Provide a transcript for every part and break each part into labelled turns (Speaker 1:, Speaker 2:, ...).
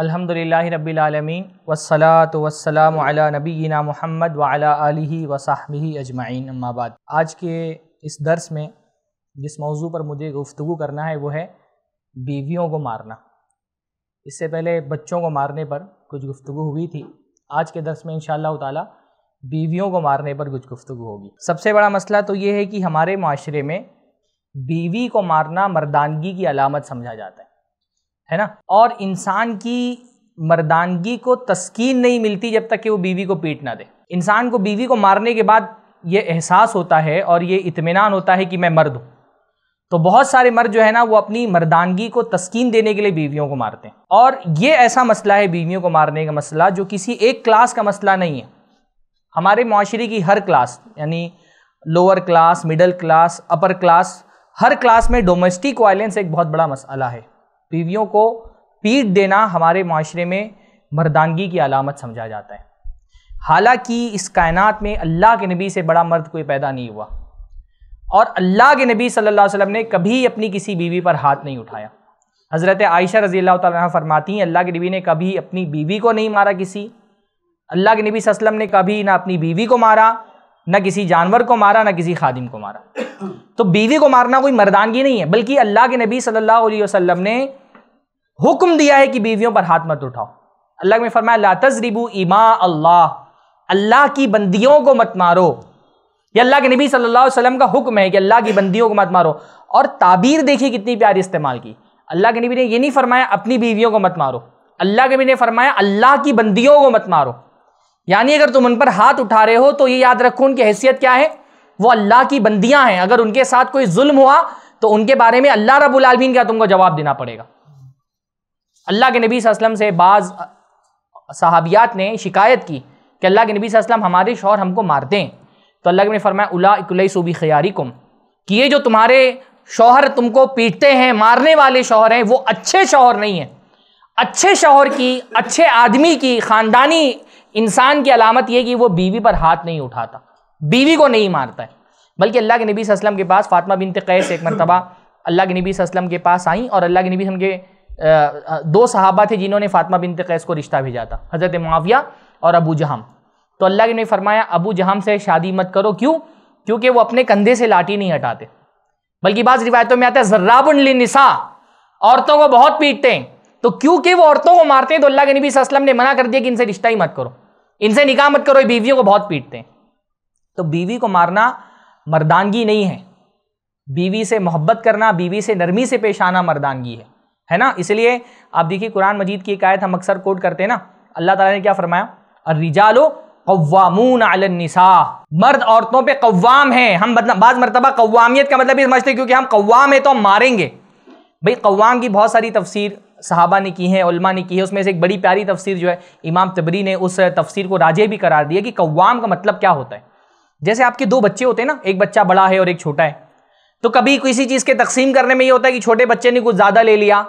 Speaker 1: अल्हम्दुलिल्लाह रब्बिल आलमीन वसलात वसलाम अला नबीना मोहम्मद वाला आलिही वसाहबी अजमाइन अम्माबाद आज के इस दर्स में जिस मौजू पर मुझे गुफ्तु करना है वो है बीवियों को मारना इससे पहले बच्चों को मारने पर कुछ गुफ्तु हुई थी आज के दर्स में इन ताला बीवियों को मारने पर कुछ गुफ्तु होगी सबसे बड़ा मसला तो ये है कि हमारे माशरे में बीवी को मारना मर्दानगी की अलामत समझा जाता है है ना और इंसान की मर्दानगी को तस्कीन नहीं मिलती जब तक कि वो बीवी को पीट ना दे इंसान को बीवी को मारने के बाद ये एहसास होता है और ये इतमान होता है कि मैं मर्द हूँ तो बहुत सारे मर्द जो है ना वो अपनी मर्दानगी को तस्कीन देने के लिए बीवियों को मारते हैं और ये ऐसा मसला है बीवियों को मारने का मसला जो किसी एक क्लास का मसला नहीं है हमारे माशरे की हर क्लास यानी lower class middle class upper class हर क्लास में डोमेस्टिक वायलेंस एक बहुत बड़ा मसला है बीवियों को पीट देना हमारे माशरे में मर्दानगी की अलामत समझा जाता है हालांकि इस कायनात में अल्लाह के नबी से बड़ा मर्द कोई पैदा नहीं हुआ और अल्लाह के नबी सल्लल्लाहु अलैहि वसल्लम ने कभी अपनी किसी बीवी पर हाथ नहीं उठाया हज़रत आयशा रज़ी अल्लाह तह फरमाती हैं अल्लाह के नबी ने कभी अपनी बीवी को नहीं मारा किसी अल्लाह के नबी वसल्लम ने कभी ना अपनी बीवी को मारा ना किसी जानवर को मारा ना किसी खादिम को मारा तो बीवी को मारना कोई मर्दानगी नहीं है बल्कि अल्लाह के नबी सल्लल्लाहु अलैहि वसल्लम ने हुक्म दिया है कि बीवियों पर हाथ मत उठाओ अल्लाह में फरमाया ला तजरिबू इमा अल्लाह अल्लाह की बंदियों को मत मारो ये अल्लाह के नबी सल्लल्लाहु अलैहि वसल्लम का हुक्म है कि अल्लाह की बंदियों को मत मारो और ताबीर देखिए कितनी प्यारी इस्तेमाल की अल्लाह के नबी ने यह नहीं फरमाया अपनी बीवियों को मत मारो अल्लाह के नबी ने फरमाया अल्लाह की बंदियों को मत मारो यानी अगर तुम उन पर हाथ उठा रहे हो तो ये याद रखो उनकी हैसियत क्या है वो अल्लाह की बंदियां हैं अगर उनके साथ कोई जुल्म हुआ तो उनके बारे में अल्लाह रबुल आलमीन का तुमको जवाब देना पड़ेगा अल्लाह के नबी असलम से बाज़ साहबियात ने शिकायत की कि अल्लाह के नबी असलम हमारे शौहर हमको मारते हैं तो अल्लाह ने फरमाया उला सूबी खयारी कुम कि ये जो तुम्हारे शौहर तुमको पीटते हैं मारने वाले शौहर हैं वो अच्छे शौहर नहीं हैं अच्छे शौहर की अच्छे आदमी की ख़ानदानी इंसान की अलामत यह कि वो बीवी पर हाथ नहीं उठाता बीवी को नहीं मारता है बल्कि अल्लाह के नबी वसल्लम के पास फातमा बिन तैस एक मरतबा अल्लाह के नबी वसल्लम के पास आई और अल्लाह के नबी के दो सहाबा थे जिन्होंने फातमा बिन तैस को रिश्ता भेजा था हज़रत माविया और अबू जहाम तो अल्लाह के ने फरमाया अबू जहाम से शादी मत करो क्यों क्योंकि वो अपने कंधे से लाठी नहीं हटाते बल्कि बाज़ रिवायतों में आता है जर्राबुल निसा औरतों को बहुत पीटते हैं तो क्योंकि वो औरतों को मारते हैं तो अल्लाह के नबी असलम ने मना कर दिया कि इनसे रिश्ता ही मत करो इनसे निकाह मत करो बीवियों को बहुत पीटते हैं तो बीवी को मारना मर्दानगी नहीं है बीवी से मोहब्बत करना बीवी से नरमी से पेश आना मर्दानगी है है ना इसलिए आप देखिए कुरान मजीद की एक आयत हम अक्सर कोट करते हैं ना अल्लाह ताला ने क्या फरमाया रिजालो कवामून अलनसा मर्द औरतों पे कवाम हैं हम मतलब बाज़ मरतबा कवामियत का मतलब ये समझते क्योंकि हम कवाम है तो हम मारेंगे भाई कवाम की बहुत सारी तफसीर सहाबा ने की हैं उलमा ने की है उसमें से एक बड़ी प्यारी तफसीर जो है इमाम तबरी ने उस तफसीर को राजे भी करार दिया कि कवाम का मतलब क्या होता है जैसे आपके दो बच्चे होते हैं ना एक बच्चा बड़ा है और एक छोटा है तो कभी किसी चीज़ के तकसीम करने में ये होता है कि छोटे बच्चे ने कुछ ज़्यादा ले लिया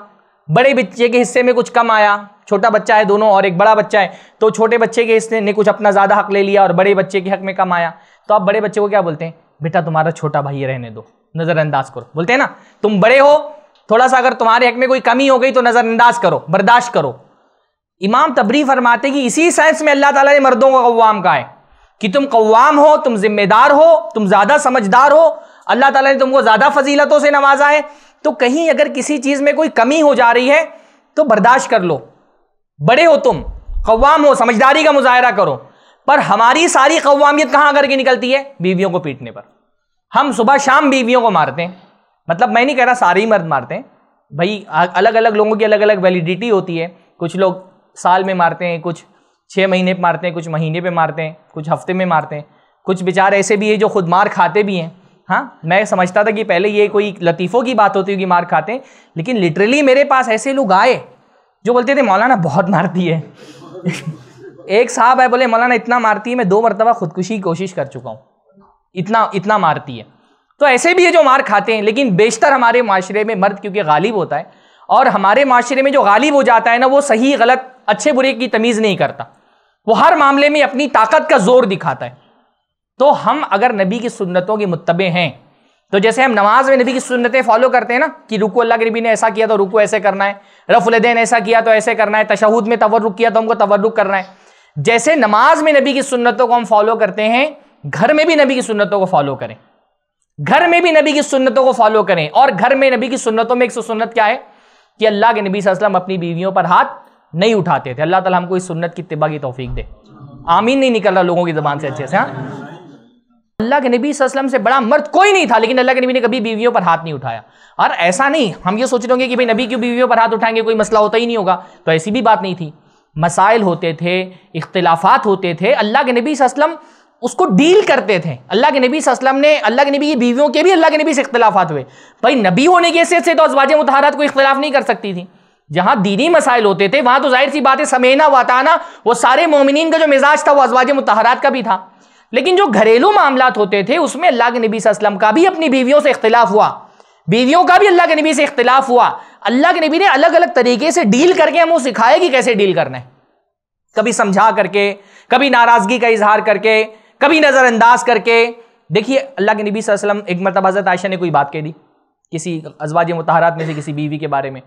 Speaker 1: बड़े बच्चे के हिस्से में कुछ कम आया छोटा बच्चा है दोनों और एक बड़ा बच्चा है तो छोटे बच्चे के हिस्से ने कुछ अपना ज़्यादा हक ले लिया और बड़े बच्चे के हक में कम आया तो आप बड़े बच्चे को क्या बोलते हैं बेटा तुम्हारा छोटा भाई रहने दो नज़रअंदाज करो बोलते हैं ना तुम बड़े हो थोड़ा सा अगर तुम्हारे हक में कोई कमी हो गई तो नज़रअंदाज करो बर्दाश्त करो इमाम तबरी फरमाते कि इसी सेंस में अल्लाह ताला ने मर्दों को कव्वाम कहा है कि तुम कव्वाम हो तुम जिम्मेदार हो तुम ज़्यादा समझदार हो अल्लाह ताला ने तुमको ज़्यादा फजीलतों से नवाजा है तो कहीं अगर किसी चीज़ में कोई कमी हो जा रही है तो बर्दाश्त कर लो बड़े हो तुम कव्वाम हो समझदारी का मुजाहरा करो पर हमारी सारी कव्वामियत कहाँ करके निकलती है बीवियों को पीटने पर हम सुबह शाम बीवियों को मारते हैं मतलब मैं नहीं कह रहा सारे ही मर्द मारते हैं भाई अलग अलग लोगों की अलग अलग वैलिडिटी होती है कुछ लोग साल में मारते हैं कुछ छः महीने पर मारते हैं कुछ महीने पे मारते हैं कुछ हफ्ते में मारते हैं कुछ बेचारे ऐसे भी हैं जो खुद मार खाते भी हैं हाँ मैं समझता था कि पहले ये कोई लतीफ़ों की बात होती होगी मार खाते हैं लेकिन लिटरली मेरे पास ऐसे लोग आए जो बोलते थे मौलाना बहुत मारती है एक साहब है बोले मौलाना इतना मारती है मैं दो मरतबा खुदकुशी की कोशिश कर चुका हूँ इतना इतना मारती है तो ऐसे भी है जो मार खाते हैं लेकिन बेशतर हमारे माशरे में मर्द क्योंकि गालिब होता है और हमारे माशरे में जो गालिब हो जाता है ना वो सही गलत अच्छे बुरे की तमीज़ नहीं करता वो हर मामले में अपनी ताकत का जोर दिखाता है तो हम अगर नबी की सुन्नतों के मुतबे हैं तो जैसे हम नमाज में नबी की सुन्नतें फॉलो करते हैं ना कि रुको अल्लाह के नबी ने ऐसा किया तो रुको ऐसे करना है रफुलदैन ऐसा किया तो ऐसे करना है तशहूद में तवर्रुक किया तो हमको तवर्रुक करना है जैसे नमाज में नबी की सुन्नतों को हम फॉलो करते हैं घर में भी नबी की सुन्नतों को फॉलो करें घर में भी नबी की सुन्नतों को फॉलो करें और घर में नबी की सुन्नतों में एक सुन्नत क्या है कि अल्लाह के नबी वसल्लम अपनी बीवियों पर हाथ नहीं उठाते थे अल्लाह ताला हमको इस सुन्नत की तिबा की तोफीक दे आमीन नहीं निकल रहा लोगों की जबान से अच्छे से हाँ अल्लाह के नबी वसल्लम से बड़ा मर्द कोई नहीं था लेकिन अल्लाह के नबी ने कभी बीवियों पर हाथ नहीं उठाया और ऐसा नहीं हम ये सोच रहे होंगे कि भाई नबी क्यों बीवियों पर हाथ उठाएंगे कोई मसला होता ही नहीं होगा तो ऐसी भी बात नहीं थी मसाइल होते थे इख्तलाफात होते थे अल्लाह के नबी वसल्लम उसको डील करते थे अल्लाह के नबी असलम ने अल्लाह के नबी की बीवियों के भी अल्लाह के नबी से इख्तलाफात हुए भाई नबी होने की हैसियत से तो अजवाज मतहारा को इख्तलाफ नहीं कर सकती थी जहाँ दीनी मसाइल होते थे वहाँ तो जाहिर सी बात है समेना वाताना वो सारे मोमिन का जो मिजाज था वो अजवाज मतहरात का भी था लेकिन जो घरेलू मामला होते थे उसमें अल्लाह के नबी असलम का भी अपनी बीवियों से इख्तलाफ हुआ बीवियों का भी अल्लाह के नबी से इख्तलाफ हुआ अल्लाह के नबी ने अलग अलग तरीके से डील करके हमें सिखाया कि कैसे डील करना है कभी समझा करके कभी नाराज़गी का इजहार करके कभी नज़रअंदाज करके देखिए अल्लाह के नबी वसल्लम एक मरतब हज़रत आयशा ने कोई बात कह दी किसी अजवाज मतहरात में से किसी बीवी के बारे में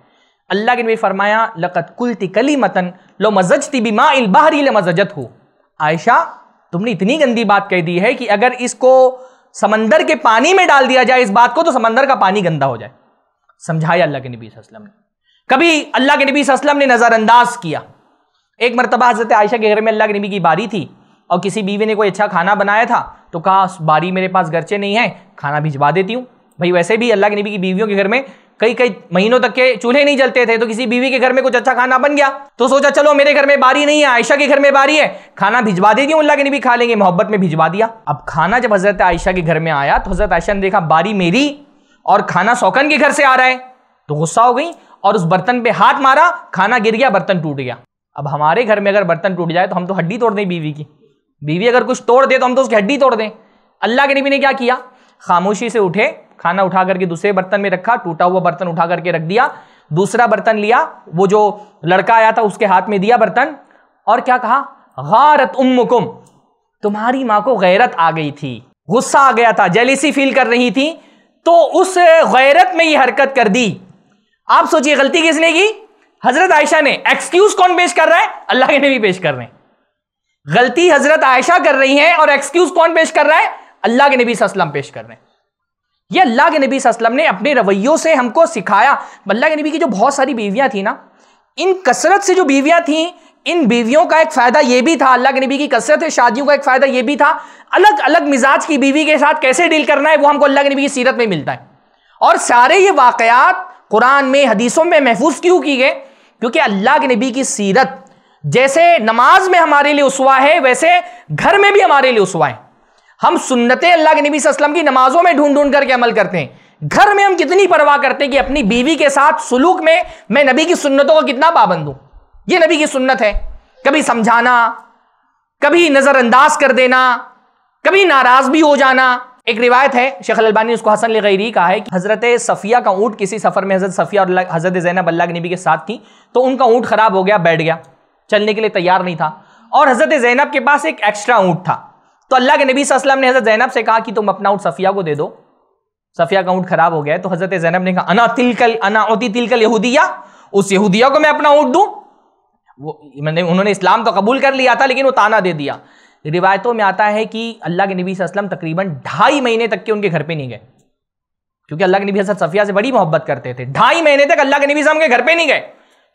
Speaker 1: अल्लाह के नबी फरमाया लकत कुलती कली मतन लो मजजती माँ बहरी मजजत हो आयशा तुमने इतनी गंदी बात कह दी है कि अगर इसको समंदर के पानी में डाल दिया जाए इस बात को तो समंदर का पानी गंदा हो जाए समझाया अल्लाह के नबी वसल्लम ने कभी अल्लाह के नबी वसल्लम ने नज़रअंदाज किया एक मरतबा हजरत आयशा के घर में अल्लाह के नबी की बारी थी और किसी बीवी ने कोई अच्छा खाना बनाया था तो कहा बारी मेरे पास गर्चे नहीं है खाना भिजवा देती हूँ भाई वैसे भी अल्लाह के नबी की बीवियों के घर में कई कई महीनों तक के चूल्हे नहीं जलते थे तो किसी बीवी के घर में कुछ अच्छा खाना बन गया तो सोचा चलो मेरे घर में बारी नहीं है आयशा के घर में बारी है खाना भिजवा देती हूँ अल्लाह के नबी खा लेंगे मोहब्बत में भिजवा दिया अब खाना जब हजरत आयशा के घर में आया तो हजरत आयशा ने देखा बारी मेरी और खाना सौकन के घर से आ रहा है तो गुस्सा हो गई और उस बर्तन पे हाथ मारा खाना गिर गया बर्तन टूट गया अब हमारे घर में अगर बर्तन टूट जाए तो हम तो हड्डी तोड़ दें बीवी की बीवी अगर कुछ तोड़ दे तो हम तो उसकी हड्डी तोड़ दें अल्लाह के नबी ने क्या किया खामोशी से उठे खाना उठा करके दूसरे बर्तन में रखा टूटा हुआ बर्तन उठा करके रख दिया दूसरा बर्तन लिया वो जो लड़का आया था उसके हाथ में दिया बर्तन और क्या कहा गारत उम्मुकुम तुम्हारी माँ को गैरत आ गई थी गुस्सा आ गया था जेलिसी फील कर रही थी तो उस गैरत में ये हरकत कर दी आप सोचिए गलती किसने की हजरत आयशा ने एक्सक्यूज कौन पेश कर रहा है अल्लाह के नबी पेश कर रहे हैं गलती हजरत आयशा कर रही हैं और एक्सक्यूज कौन पेश कर रहा है अल्लाह के नबी सल्लम पेश कर रहे हैं ये अल्लाह के नबी सल्लम ने अपने रवैयों से हमको सिखाया अल्लाह के नबी की जो बहुत सारी बीवियां थी ना इन कसरत से जो बीवियां थी इन बीवियों का एक फ़ायदा यह भी था अल्लाह के नबी की कसरत शादियों का एक फ़ायदा यह भी था अलग अलग मिजाज की बीवी के साथ कैसे डील करना है वो हमको अल्लाह के नबी की सीरत में मिलता है और सारे ये वाकयात कुरान में हदीसों में महफूज क्यों की गए क्योंकि अल्लाह के नबी की सीरत जैसे नमाज में हमारे लिए उसवा है वैसे घर में भी हमारे लिए उसवा है हम सुन्नत अल्लाह के नबी वसल्लम की नमाजों में ढूंढ ढूंढ करके अमल करते हैं घर में हम कितनी परवाह करते हैं कि अपनी बीवी के साथ सुलूक में मैं नबी की सुन्नतों का कितना पाबंद हूं ये नबी की सुन्नत है कभी समझाना कभी नज़रअंदाज कर देना कभी नाराज भी हो जाना एक रिवायत है शेख अलबानी उसको हसन लगैरी कहा है कि हज़रत सफ़िया का ऊँट किसी सफ़र में हज़रत सफ़िया और हज़रत जैनब अल्लाह के नबी के साथ थी तो उनका ऊँट ख़राब हो गया बैठ गया चलने के लिए तैयार नहीं था और हजरत जैनब के पास एक एक्स्ट्रा ऊँट था तो अल्लाह के नबी वसल्लम ने हजरत जैनब से कहा कि तुम अपना ऊँट सफ़िया को दे दो सफ़िया का ऊँट खराब हो गया तो हजरत जैनब ने कहा अना तिलकल अना ओती तिलकल यहूदिया उस यहूदिया को मैं अपना ऊँट दूँ वो मैंने उन्होंने इस्लाम तो कबूल कर लिया था लेकिन वो ताना दे दिया रिवायतों में आता है कि अल्लाह के नबी वसल्लम तकरीबन ढाई महीने तक के उनके घर पर नहीं गए क्योंकि अल्लाह के नबी सफिया से बड़ी मोहब्बत करते थे ढाई महीने तक अल्लाह के नबी वसल्लम के घर पर नहीं गए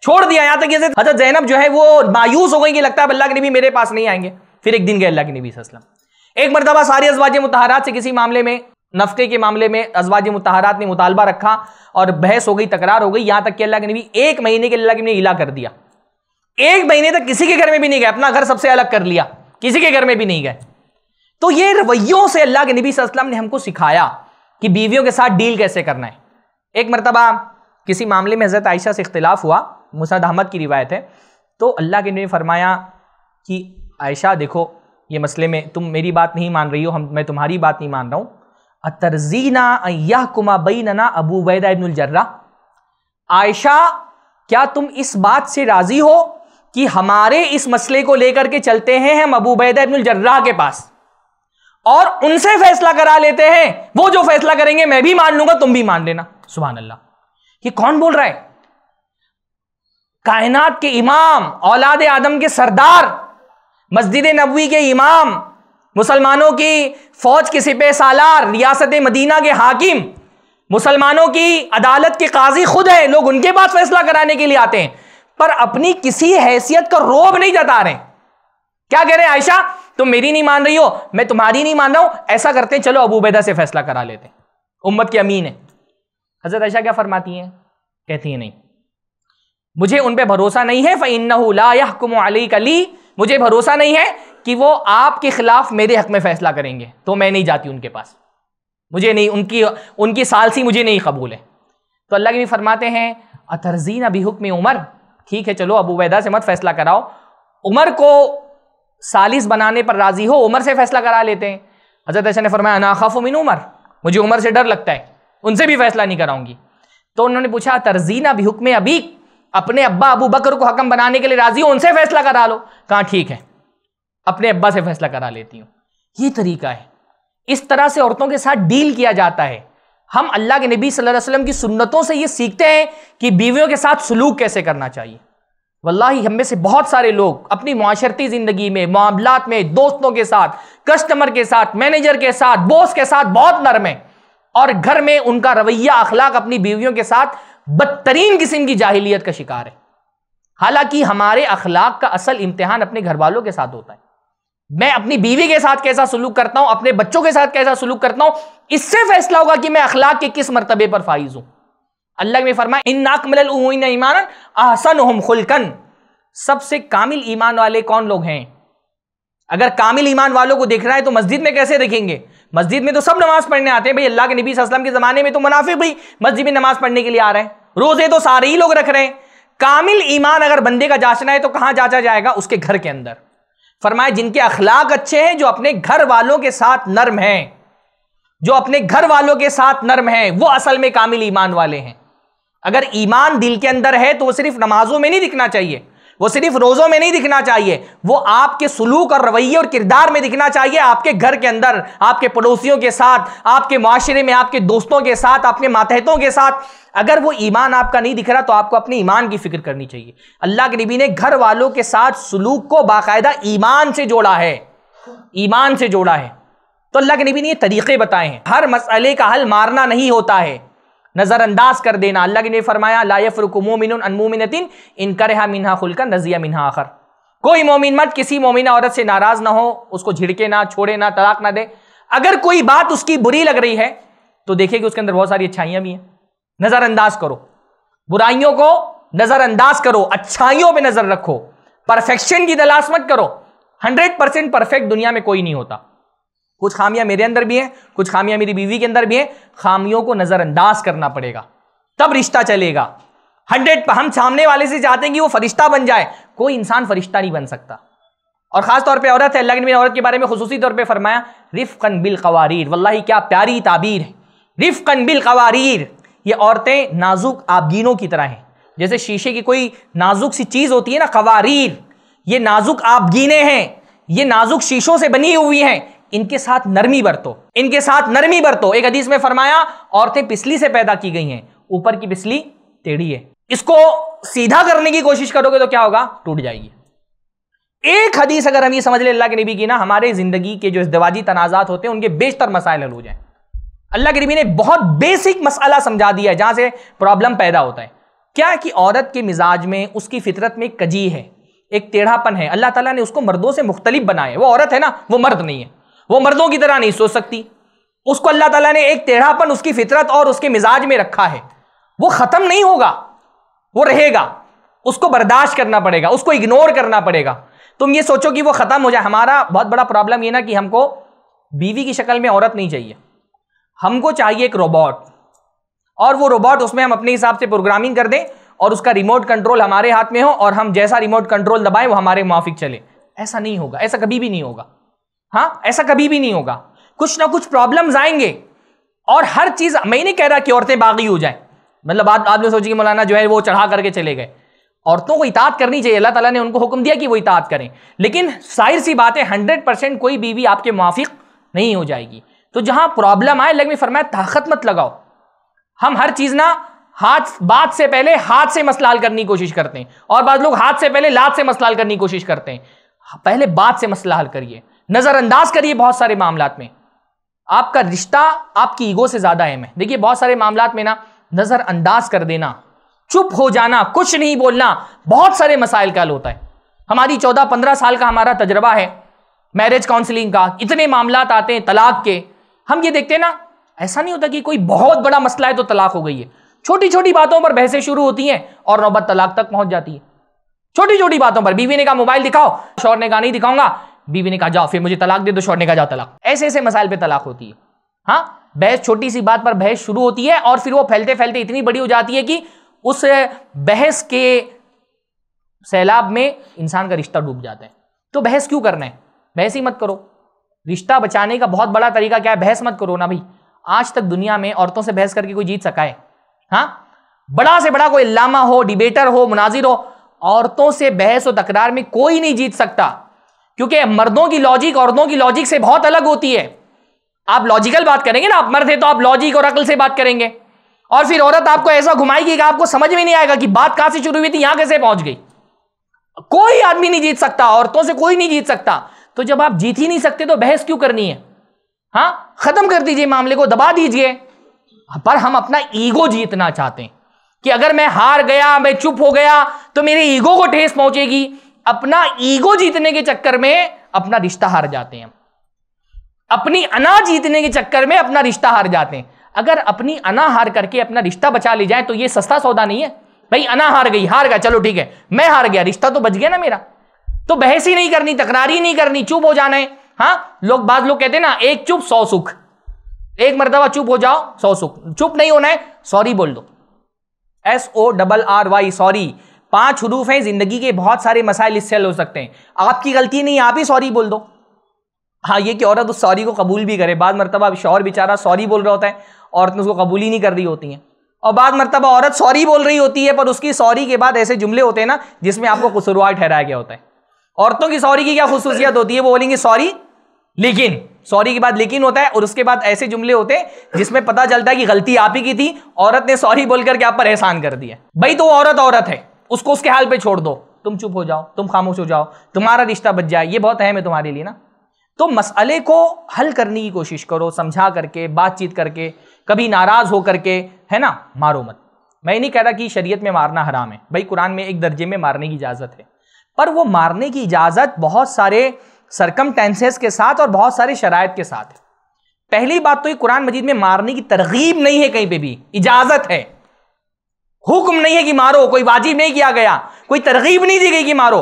Speaker 1: छोड़ दिया यहां तक जैसे हजरत जैनब जो है वो मायूस हो गई कि लगता है अल्लाह के नबी मेरे पास नहीं आएंगे फिर एक दिन गए अल्लाह के नबी वसल्लम एक मरतबा सारी अजवाज मुतहरात से किसी मामले में नफके के मामले में अजवाज मुतहरात ने मुतालबा रखा और बहस हो गई तकरार हो गई यहां तक कि अल्लाह के नबी एक महीने के अल्लाह के नबी इला कर दिया एक महीने तक किसी के घर में भी नहीं गए अपना घर सबसे अलग कर लिया किसी के घर में भी नहीं गए तो ये रवैयों से अल्लाह के नबी वसल्लम ने हमको सिखाया कि बीवियों के साथ डील कैसे करना है एक मरतबा किसी मामले में हजरत आयशा से इख्तलाफ हुआ मुसाद अहमद की रिवायत है तो अल्लाह के ने फरमाया कि आयशा देखो ये मसले में तुम मेरी बात नहीं मान रही हो हम मैं तुम्हारी बात नहीं मान रहा हूँ अतरजीना अय्या कुमा नना अबू वैदा इबनजर्रा आयशा क्या तुम इस बात से राज़ी हो कि हमारे इस मसले को लेकर के चलते हैं हम अबू बैदा इबनजर्रा के पास और उनसे फैसला करा लेते हैं वो जो फैसला करेंगे मैं भी मान लूंगा तुम भी मान लेना सुबह अल्लाह ये कौन बोल रहा है कायनात के इमाम औलाद आदम के सरदार मस्जिद नबवी के इमाम मुसलमानों की फौज के सिपे सालार रियासत मदीना के हाकिम मुसलमानों की अदालत के काजी खुद हैं लोग उनके पास फैसला कराने के लिए आते हैं पर अपनी किसी हैसियत का रोब नहीं जता रहे क्या कह रहे हैं आयशा तुम मेरी नहीं मान रही हो मैं तुम्हारी नहीं मान रहा हूं ऐसा करते हैं चलो अबूबैदा से फैसला करा लेते हैं उम्मत के अमीन है हजरत आयशा क्या फरमाती हैं कहती हैं नहीं मुझे उन पर भरोसा नहीं है फ़ैनकुमली कली मुझे भरोसा नहीं है कि वो आपके खिलाफ मेरे हक में फैसला करेंगे तो मैं नहीं जाती उनके पास मुझे नहीं उनकी उनकी सालसी मुझे नहीं कबूल है तो अल्लाह के भी फरमाते हैं अतरजीन अभी हुक्म उमर ठीक है चलो अबू वैदा से मत फैसला कराओ उमर को सालिस बनाने पर राज़ी हो उमर से फैसला करा लेते हैं हज़रत ऐसा ने फरमाया नाखफ मिन उमर मुझे उमर से डर लगता है उनसे भी फैसला नहीं कराऊंगी तो उन्होंने पूछा तरजीना भी हुक्म अबीक अपने अब्बा अबू बकर को हकम बनाने के लिए राजी हो उनसे फैसला करा लो कहा ठीक है अपने अब्बा से फैसला करा लेती हूँ ये तरीका है इस तरह से औरतों के साथ डील किया जाता है हम अल्लाह के नबी सल्लल्लाहु अलैहि वसल्लम की सुन्नतों से ये सीखते हैं कि बीवियों के साथ सलूक कैसे करना चाहिए वल्लाही हम में से बहुत सारे लोग अपनी माशरती ज़िंदगी में मामलात में दोस्तों के साथ कस्टमर के साथ मैनेजर के साथ बॉस के साथ बहुत नरम है और घर में उनका रवैया अखलाक अपनी बीवियों के साथ बदतरीन किस्म की जाहिलियत का शिकार है हालांकि हमारे अखलाक का असल इम्तिहान अपने घर वालों के साथ होता है मैं अपनी बीवी के साथ कैसा सलूक करता हूं अपने बच्चों के साथ कैसा सलूक करता हूं इससे फैसला होगा कि मैं अखलाक के किस मरतबे पर फाइज हूं अल्लाह ने फरमाया इन नाकमल ईमान आसन हम खुलकन सबसे कामिल ईमान वाले कौन लोग हैं अगर कामिल ईमान वालों को देखना है तो मस्जिद में कैसे देखेंगे मस्जिद में तो सब नमाज पढ़ने आते हैं भाई अल्लाह के नबी वसलम के ज़माने में तो मुनाफे भाई मस्जिद में नमाज पढ़ने के लिए आ रहे हैं रोज़े तो सारे ही लोग रख रहे हैं कामिल ईमान अगर बंदे का जांचना है तो कहाँ जांचा जाएगा उसके घर के अंदर फरमाए जिनके अखलाक अच्छे हैं जो अपने घर वालों के साथ नर्म हैं जो अपने घर वालों के साथ नर्म हैं वो असल में कामिल ईमान वाले हैं अगर ईमान दिल के अंदर है तो वो सिर्फ नमाजों में नहीं दिखना चाहिए वो सिर्फ रोजों में नहीं दिखना चाहिए वो आपके सलूक और रवैये और किरदार में दिखना चाहिए आपके घर के अंदर आपके पड़ोसियों के साथ आपके माशरे में आपके दोस्तों के साथ आपके मातहतों के साथ अगर वो ईमान आपका नहीं दिख रहा तो आपको अपने ईमान की फिक्र करनी चाहिए अल्लाह के नबी ने घर वालों के साथ सलूक को बाकायदा ईमान से जोड़ा है ईमान से जोड़ा है तो अल्लाह के नबी ने ये तरीके बताए हैं हर मसले का हल मारना नहीं होता है नज़रअंदाज कर देना अल्लाह के ने फरमाया लायफ रुकमोमिन अनमोमिनतिन इनकर मिनहा खुलकर नजिया मिनहा आखर कोई मोमिन मत किसी मोमिन औरत से नाराज़ ना हो उसको झिड़के ना छोड़े ना तलाक ना दे अगर कोई बात उसकी बुरी लग रही है तो देखिए कि उसके अंदर बहुत सारी अच्छाइयां भी हैं नज़रअंदाज करो बुराइयों को नज़रअंदाज करो अच्छाइयों पर नज़र रखो परफेक्शन की तलाश मत करो हंड्रेड परसेंट परफेक्ट दुनिया में कोई नहीं होता कुछ खामियां मेरे अंदर भी हैं कुछ खामियां मेरी बीवी के अंदर भी हैं खामियों को नज़रअंदाज करना पड़ेगा तब रिश्ता चलेगा हंड्रेड पर हम सामने वाले से चाहते हैं कि वो फरिश्ता बन जाए कोई इंसान फरिश्ता नहीं बन सकता और ख़ास तौर पे औरत है अल्लाह ने मेरी औरत के बारे में खसूसी तौर पे फरमाया रिफ़न बिल कवारीर वल्लाही क्या प्यारी ताबीर है रिफ़न बिल कवारीर ये औरतें नाजुक आबगीनों की तरह हैं जैसे शीशे की कोई नाजुक सी चीज़ होती है ना कवारीर ये नाजुक आबगीने हैं ये नाजुक शीशों से बनी हुई हैं इनके साथ नरमी बरतो इनके साथ नरमी बरतो एक हदीस में फरमाया औरतें पिछली से पैदा की गई हैं ऊपर की पिछली टेढ़ी है इसको सीधा करने की कोशिश करोगे तो क्या होगा टूट जाएगी एक हदीस अगर हम ये समझ ले अल्लाह के नबी की ना हमारे जिंदगी के जो इस्दवाजी तनाजात होते हैं उनके बेशतर मसाइल हल हो जाए अल्लाह के नबी ने बहुत बेसिक मसाला समझा दिया है जहां से प्रॉब्लम पैदा होता है क्या कि औरत के मिजाज में उसकी फितरत में कजी है एक टेढ़ापन है अल्लाह ताला ने उसको मर्दों से मुख्तलिफ बनाया है वो औरत है ना वो मर्द नहीं है वो मर्दों की तरह नहीं सोच सकती उसको अल्लाह ताला ने एक टेढ़ापन उसकी फितरत और उसके मिजाज में रखा है वो ख़त्म नहीं होगा वो रहेगा उसको बर्दाश्त करना पड़ेगा उसको इग्नोर करना पड़ेगा तुम ये सोचो कि वो ख़त्म हो जाए हमारा बहुत बड़ा प्रॉब्लम ये ना कि हमको बीवी की शक्ल में औरत नहीं चाहिए हमको चाहिए एक रोबोट और वो रोबोट उसमें हम अपने हिसाब से प्रोग्रामिंग कर दें और उसका रिमोट कंट्रोल हमारे हाथ में हो और हम जैसा रिमोट कंट्रोल दबाएं वो हमारे मुआफिक चले ऐसा नहीं होगा ऐसा कभी भी नहीं होगा हाँ ऐसा कभी भी नहीं होगा कुछ ना कुछ प्रॉब्लम्स आएंगे और हर चीज मैं नहीं कह रहा कि औरतें बागी हो जाए मतलब आप आप लोग सोचिए मौलाना जो है वो चढ़ा करके चले गए औरतों को इतात करनी चाहिए अल्लाह ताला ने उनको हुक्म दिया कि वो इतात करें लेकिन जाहिर सी बात है हंड्रेड परसेंट कोई बीवी आपके मुआफिक नहीं हो जाएगी तो जहां प्रॉब्लम आए लेकिन फरमाया ताकत मत लगाओ हम हर चीज ना हाथ बात से पहले हाथ से मसला हल करने की कोशिश करते हैं और बाद लोग हाथ से पहले लात से मसला हल करने की कोशिश करते हैं पहले बात से मसला हल करिए नजरअंदाज करिए बहुत सारे मामला में आपका रिश्ता आपकी ईगो से ज्यादा अहम है देखिए बहुत सारे मामला में ना नजरअंदाज कर देना चुप हो जाना कुछ नहीं बोलना बहुत सारे मसाइल का हल होता है हमारी चौदह पंद्रह साल का हमारा तजर्बा है मैरिज काउंसलिंग का इतने मामला आते हैं तलाक के हम ये देखते हैं ना ऐसा नहीं होता कि कोई बहुत बड़ा मसला है तो तलाक हो गई है छोटी छोटी बातों पर बहसें शुरू होती हैं और नौबत तलाक तक पहुंच जाती है छोटी छोटी बातों पर बीवी ने कहा मोबाइल दिखाओ शोर ने कहा नहीं दिखाऊंगा बीवी ने कहा जाओ फिर मुझे तलाक दे दो शोहर ने कहा जाओ तलाक ऐसे ऐसे मसाइल पे तलाक होती है हाँ बहस छोटी सी बात पर बहस शुरू होती है और फिर वो फैलते फैलते इतनी बड़ी हो जाती है कि उस बहस के सैलाब में इंसान का रिश्ता डूब जाता है तो बहस क्यों करना है बहस ही मत करो रिश्ता बचाने का बहुत बड़ा तरीका क्या है बहस मत करो ना भाई आज तक दुनिया में औरतों से बहस करके कोई जीत सका है हाँ बड़ा से बड़ा कोई लामा हो डिबेटर हो मुनाजिर हो औरतों से बहस और तकरार में कोई नहीं जीत सकता क्योंकि मर्दों की लॉजिक औरतों की लॉजिक से बहुत अलग होती है आप लॉजिकल बात करेंगे ना आप मर्द है तो आप लॉजिक और अकल से बात करेंगे और फिर औरत आपको ऐसा घुमाएगी कि आपको समझ में नहीं आएगा कि बात कहां से शुरू हुई थी यहां कैसे पहुंच गई कोई आदमी नहीं जीत सकता औरतों से कोई नहीं जीत सकता तो जब आप जीत ही नहीं सकते तो बहस क्यों करनी है हाँ खत्म कर दीजिए मामले को दबा दीजिए पर हम अपना ईगो जीतना चाहते हैं कि अगर मैं हार गया मैं चुप हो गया तो मेरे ईगो को ठेस पहुंचेगी अपना ईगो जीतने के चक्कर में अपना रिश्ता हार जाते हैं अपनी अना जीतने के चक्कर में अपना रिश्ता हार जाते हैं अगर अपनी अना हार करके अपना रिश्ता बचा ले जाए तो ये सस्ता सौदा नहीं है भाई अना हार गई हार गया चलो ठीक है मैं हार गया रिश्ता तो बच गया ना मेरा तो बहस ही नहीं करनी तकरारी नहीं करनी चुप हो जाना है हाँ लोग बाद लोग कहते हैं ना एक चुप सौ सुख एक मरतबा चुप हो जाओ सौ सुख चुप नहीं होना है सॉरी बोल दो S O double R Y sorry पांच हरूफ हैं जिंदगी के बहुत सारे मसाइल इससे हल हो सकते हैं आपकी गलती नहीं आप ही सॉरी बोल दो हाँ ये कि औरत उस सॉरी को कबूल भी करे बाद मरतबा शोर बेचारा सॉरी बोल रहा होता है औरत उसको कबूल ही नहीं कर रही होती हैं और बाद मरतबा औरत सॉरी बोल रही होती है पर उसकी सॉरी के बाद ऐसे जुमले होते हैं ना जिसमें आपको कसुरवार ठहराया गया होता है औरतों की सॉरी की क्या खसूसियत होती है वो बोलेंगे सॉरी लेकिन सॉरी के बाद लेकिन होता है और उसके बाद ऐसे जुमले होते हैं जिसमें पता चलता है कि गलती आप ही की थी औरत ने सॉरी बोलकर के आप पर एहसान कर दिया भाई तो औरत औरत है उसको उसके हाल पे छोड़ दो तुम चुप हो जाओ तुम खामोश हो जाओ तुम्हारा रिश्ता बच जाए ये बहुत अहम है तुम्हारे लिए ना तो मसले को हल करने की कोशिश करो समझा करके बातचीत करके कभी नाराज़ हो करके है ना मारो मत मैं नहीं कह रहा कि शरीयत में मारना हराम है भाई कुरान में एक दर्जे में मारने की इजाज़त है पर वो मारने की इजाज़त बहुत सारे सरकम के साथ और बहुत सारे शरायत के साथ है पहली बात तो ये कुरान मजीद में मारने की तरगीब नहीं है कहीं पे भी इजाज़त है हुक्म नहीं है कि मारो कोई वाजिब नहीं किया गया कोई तरगीब नहीं दी गई कि मारो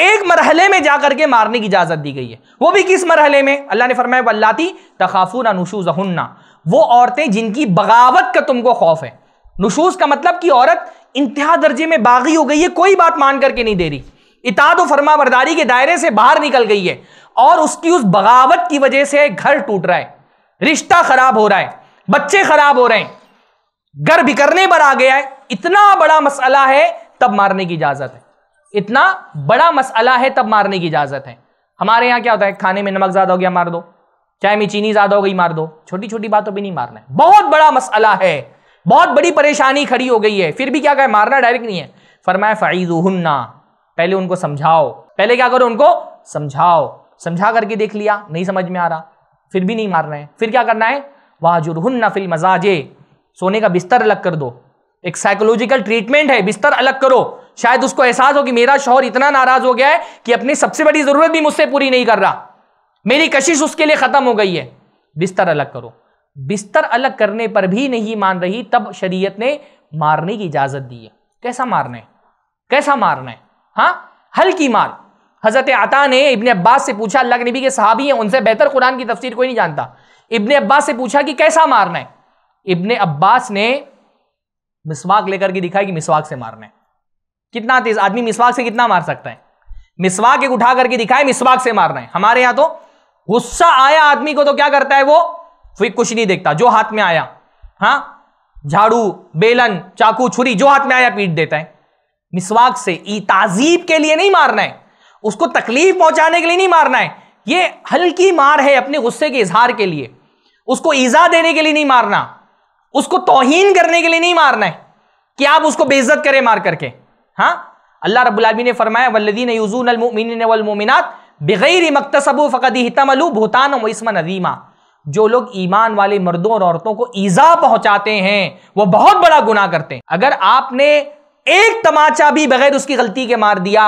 Speaker 1: एक मरहले में जाकर के मारने की इजाज़त दी गई है वो भी किस मरहले में अल्लाह ने फरमाया वल्लाती तखाफून नशूज़हन्ना वो औरतें जिनकी बगावत का तुमको खौफ है नुशूज का मतलब कि औरत इंतहा दर्जे में बागी हो गई है कोई बात मान करके नहीं दे रही इताद फरमा बरदारी के दायरे से बाहर निकल गई है और उसकी उस बगावत की वजह से घर टूट रहा है रिश्ता खराब हो रहा है बच्चे खराब हो रहे हैं घर बिकरने पर आ गया है इतना बड़ा मसला है तब मारने की इजाजत है इतना बड़ा मसला है तब मारने की इजाजत है हमारे यहां क्या होता है खाने में नमक ज्यादा हो गया मार दो चाय में चीनी ज्यादा हो गई मार दो छोटी छोटी बातों पर नहीं मारना है बहुत बड़ा मसला है बहुत बड़ी परेशानी खड़ी हो गई है फिर भी क्या कहे मारना डायरेक्ट नहीं है फरमाए फ़ाइजुहन्ना पहले उनको समझाओ पहले क्या करो उनको समझाओ समझा करके देख लिया नहीं समझ में आ रहा फिर भी नहीं मारना है फिर क्या करना है वाह जुरहन्ना फिल मजाजे सोने का बिस्तर अलग कर दो एक साइकोलॉजिकल ट्रीटमेंट है बिस्तर अलग करो शायद उसको एहसास हो कि मेरा शोहर इतना नाराज हो गया है कि अपनी सबसे बड़ी जरूरत भी मुझसे पूरी नहीं कर रहा मेरी कशिश उसके लिए खत्म हो गई है बिस्तर अलग करो बिस्तर अलग करने पर भी नहीं मान रही तब शरीयत ने मारने की इजाजत दी है कैसा मारना है कैसा मारना है हाँ हल्की मार हजरत आता ने इबन अब्बास से पूछा अल्लाह के नबी के साहबी हैं उनसे बेहतर कुरान की तफसीर कोई नहीं जानता इबन अब्बास से पूछा कि कैसा मारना है इबन अब्बास ने मिसवाक लेकर के दिखाई कि मिसवाक से मारना है कितना तेज आदमी मिसवाक से कितना मार सकता है मिसवाक एक उठा करके दिखाए मिसवाक से मारना है हमारे यहां तो गुस्सा आया आदमी को तो क्या करता है वो फिर कुछ नहीं देखता जो हाथ में आया हाँ झाड़ू बेलन चाकू छुरी जो हाथ में आया पीट देता है मिसवाक से ई ताजीब के लिए नहीं मारना है उसको तकलीफ पहुंचाने के लिए नहीं मारना है ये हल्की मार है अपने गुस्से के इजहार के लिए उसको ईजा देने के लिए नहीं मारना उसको तोहिन करने के लिए नहीं मारना है कि आप उसको बेइज्जत करें मार करके हाँ अल्लाह रबुलमी ने फरमाया वल्लदीन यूजून अलमिन बगैर मकतसबू फ़कद हितमलू भूतान वस्म नदीमा जो लोग ईमान वाले मर्दों और औरतों को ईजा पहुंचाते हैं वह बहुत बड़ा गुना करते हैं अगर आपने एक तमाचा भी बगैर उसकी गलती के मार दिया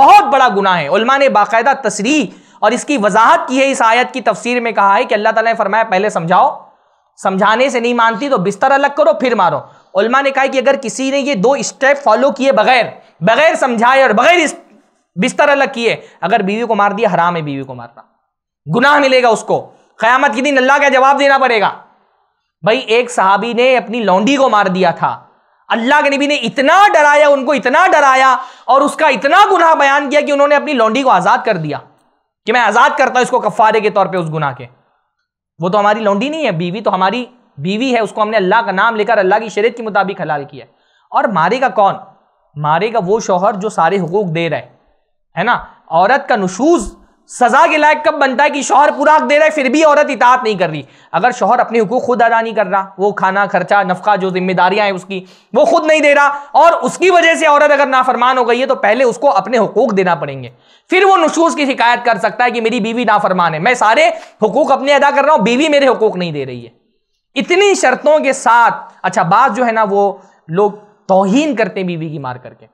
Speaker 1: बहुत बड़ा गुना है उलमा ने बाकायदा तस्री और इसकी वजाहत की है इस आयत की तफसीर में कहा है कि अल्लाह ताला ने फरमाया पहले समझाओ समझाने से नहीं मानती तो बिस्तर अलग करो फिर मारो उलमा ने कहा कि अगर किसी ने ये दो स्टेप फॉलो किए बगैर बगैर समझाए और बगैर बिस्तर अलग किए अगर बीवी को मार दिया हराम है बीवी को मारना गुनाह मिलेगा उसको क़यामत के दिन अल्लाह का जवाब देना पड़ेगा भाई एक साहबी ने अपनी लौंडी को मार दिया था अल्लाह के नबी ने इतना डराया उनको इतना डराया और उसका इतना गुनाह बयान किया कि उन्होंने अपनी लौंडी को आज़ाद कर दिया कि मैं आज़ाद करता हूं इसको कफारे के तौर पे उस गुनाह के वो तो हमारी लौंडी नहीं है बीवी तो हमारी बीवी है उसको हमने अल्लाह का नाम लेकर अल्लाह की शरीत के मुताबिक हलाल किया है और मारेगा कौन मारेगा वो शोहर जो सारे हकूक दे रहा है है ना औरत का नशूज़ सजा के लायक कब बनता है कि शोहर पूरा दे रहा है फिर भी औरत इतात नहीं कर रही अगर शोहर अपने हुकूक खुद अदा नहीं कर रहा वो खाना खर्चा नफका जो जिम्मेदारियां हैं उसकी वो खुद नहीं दे रहा और उसकी वजह से औरत अगर नाफरमान हो गई है तो पहले उसको अपने हुकूक देना पड़ेंगे फिर वो नशूस की शिकायत कर सकता है कि मेरी बीवी नाफरमान है मैं सारे हुकूक अपने अदा कर रहा हूँ बीवी मेरे हुकूक नहीं दे रही है इतनी शर्तों के साथ अच्छा बात जो है ना वो लोग तोहन करते हैं बीवी की मार करके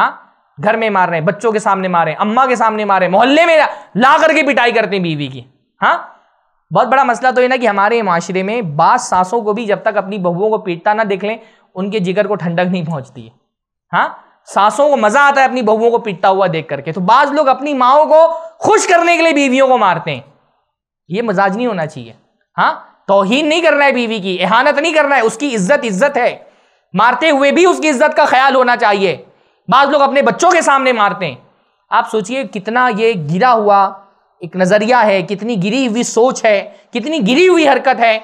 Speaker 1: हाँ घर में मार रहे हैं बच्चों के सामने मारे अम्मा के सामने मारे मोहल्ले में ला करके पिटाई करते हैं बीवी की हाँ बहुत बड़ा मसला तो ये ना कि हमारे माशरे में बास सासों को भी जब तक अपनी बहुओं को पीटता ना देख लें उनके जिगर को ठंडक नहीं पहुंचती है हाँ सासों को मजा आता है अपनी बहुओं को पीटता हुआ देख करके तो बाज लोग अपनी माओ को खुश करने के लिए बीवियों को मारते हैं ये मजाज नहीं होना चाहिए हाँ तोहन नहीं करना है बीवी की एहानत नहीं करना है उसकी इज्जत इज्जत है मारते हुए भी उसकी इज्जत का ख्याल होना चाहिए बाद लोग अपने बच्चों के सामने मारते हैं आप सोचिए कितना ये गिरा हुआ एक नज़रिया है कितनी गिरी हुई सोच है कितनी गिरी हुई हरकत है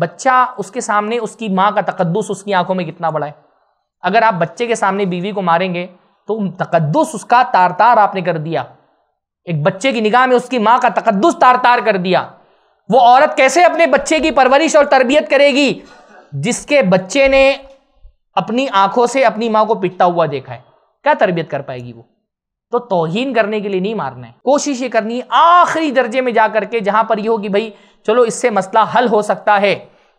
Speaker 1: बच्चा उसके सामने उसकी माँ का तकद्दस उसकी आंखों में कितना बड़ा है अगर आप बच्चे के सामने बीवी को मारेंगे तो तकदस उसका तार तार आपने कर दिया एक बच्चे की निगाह में उसकी माँ का तकदस तार तार कर दिया वो औरत कैसे अपने बच्चे की परवरिश और तरबियत करेगी जिसके बच्चे ने अपनी आंखों से अपनी माँ को पिटता हुआ देखा है क्या तरबियत कर पाएगी वो तो तोहिन करने के लिए नहीं मारना है कोशिश ये करनी है आखिरी दर्जे में जा करके जहां पर ये हो कि भाई चलो इससे मसला हल हो सकता है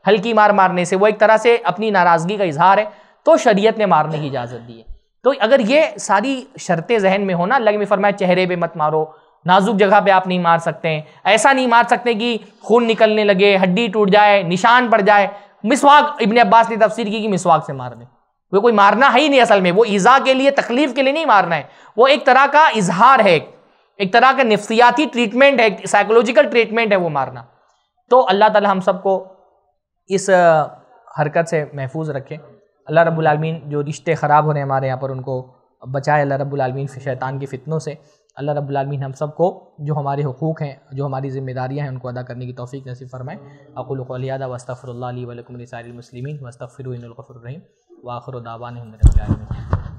Speaker 1: हल्की मार मारने से वो एक तरह से अपनी नाराज़गी का इजहार है तो शरीयत ने मारने की इजाज़त दी है तो अगर ये सारी शर्तें जहन में हो ना में फरमाए चेहरे पे मत मारो नाजुक जगह पे आप नहीं मार सकते हैं ऐसा नहीं मार सकते कि खून निकलने लगे हड्डी टूट जाए निशान पड़ जाए मिसवाक इबन अब्बास ने तफसीर की कि मिसवाक से मार दें वो कोई मारना है ही नहीं असल में वो ईज़ा के लिए तकलीफ के लिए नहीं मारना है वो एक तरह का इजहार है एक तरह का नफ्सियाती ट्रीटमेंट है साइकोलॉजिकल ट्रीटमेंट है वो मारना तो अल्लाह ताला हम सबको इस हरकत से महफूज रखे अल्लाह रब्बुलमीन जो रिश्ते ख़राब हो रहे हैं हमारे यहाँ पर उनको बचाए अल्लाह रब्बुलमीन शैतान के फितनों से अल्लाह रब्बुलमीन हम सबको जो हमारे हकूक़ हैं जो हमारी ज़िम्मेदारियाँ हैं उनको अदा करने की तोफ़ी नसीब फ़रमाएँ अकुल वस्तफ़रल्ला वलकम सारी मुसलिमिन वस्तफ़िर वाखर दावान मेरे प्यार में